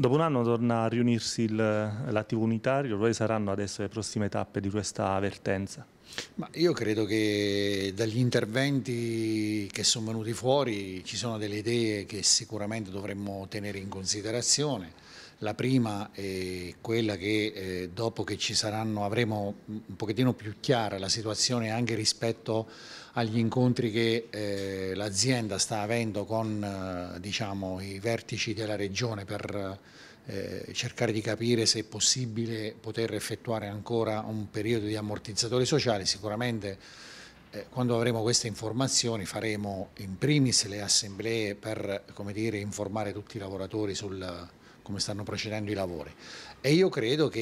Dopo un anno torna a riunirsi il, l'attivo unitario, quali saranno adesso le prossime tappe di questa vertenza? Ma io credo che dagli interventi che sono venuti fuori ci sono delle idee che sicuramente dovremmo tenere in considerazione la prima è quella che eh, dopo che ci saranno avremo un pochettino più chiara la situazione anche rispetto agli incontri che eh, l'azienda sta avendo con eh, diciamo, i vertici della regione per eh, cercare di capire se è possibile poter effettuare ancora un periodo di ammortizzatore sociale sicuramente eh, quando avremo queste informazioni faremo in primis le assemblee per dire, informare tutti i lavoratori sul, come stanno procedendo i lavori. E io credo che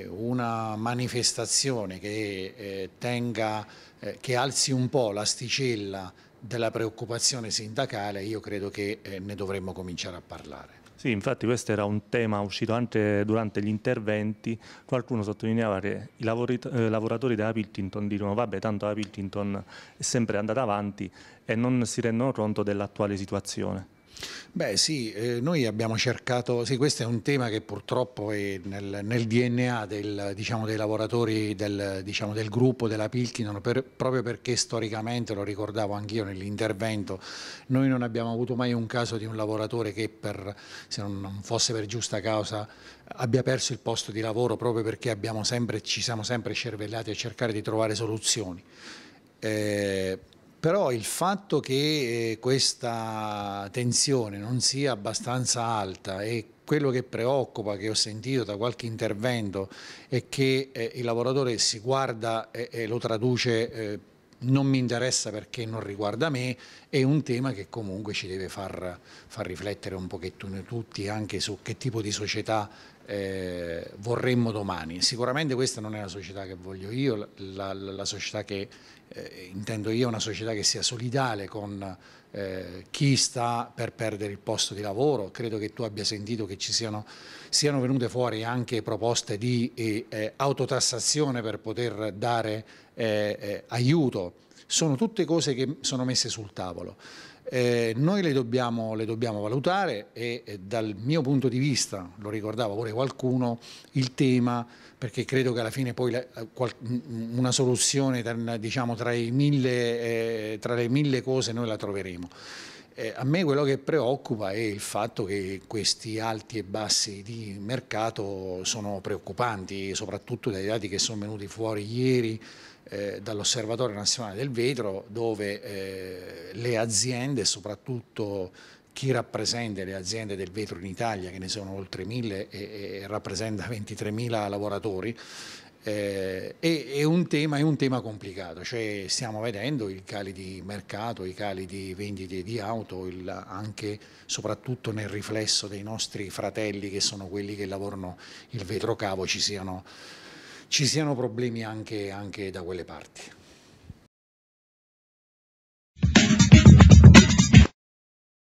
eh, una manifestazione che, eh, tenga, eh, che alzi un po' l'asticella della preoccupazione sindacale, io credo che eh, ne dovremmo cominciare a parlare. Sì, infatti questo era un tema uscito anche durante gli interventi, qualcuno sottolineava che i eh, lavoratori della Piltington dicono vabbè tanto la Piltington è sempre andata avanti e non si rendono conto dell'attuale situazione. Beh sì, eh, noi abbiamo cercato, sì questo è un tema che purtroppo è nel, nel DNA del, diciamo, dei lavoratori del, diciamo, del gruppo della Pilkin, per, proprio perché storicamente, lo ricordavo anch'io nell'intervento, noi non abbiamo avuto mai un caso di un lavoratore che per, se non fosse per giusta causa abbia perso il posto di lavoro proprio perché sempre, ci siamo sempre cervellati a cercare di trovare soluzioni. Eh, però il fatto che eh, questa tensione non sia abbastanza alta e quello che preoccupa, che ho sentito da qualche intervento, è che eh, il lavoratore si guarda e, e lo traduce eh, non mi interessa perché non riguarda me, è un tema che comunque ci deve far, far riflettere un pochettino tutti anche su che tipo di società eh, vorremmo domani. Sicuramente questa non è la società che voglio io, la, la, la società che eh, intendo io è una società che sia solidale con eh, chi sta per perdere il posto di lavoro. Credo che tu abbia sentito che ci siano, siano venute fuori anche proposte di eh, eh, autotassazione per poter dare eh, aiuto. Sono tutte cose che sono messe sul tavolo. Eh, noi le dobbiamo, le dobbiamo valutare e, e dal mio punto di vista, lo ricordava pure qualcuno, il tema, perché credo che alla fine poi la, qual, una soluzione diciamo, tra, mille, eh, tra le mille cose noi la troveremo. Eh, a me quello che preoccupa è il fatto che questi alti e bassi di mercato sono preoccupanti, soprattutto dai dati che sono venuti fuori ieri eh, dall'Osservatorio Nazionale del Vetro, dove eh, le aziende, soprattutto chi rappresenta le aziende del vetro in Italia, che ne sono oltre mille e, e rappresenta 23.000 lavoratori, eh, è, è, un tema, è, un tema, complicato, cioè stiamo vedendo i cali di mercato, i cali di vendite di auto, il, anche soprattutto nel riflesso dei nostri fratelli che sono quelli che lavorano il vetrocavo, ci siano, ci siano problemi anche, anche da quelle parti.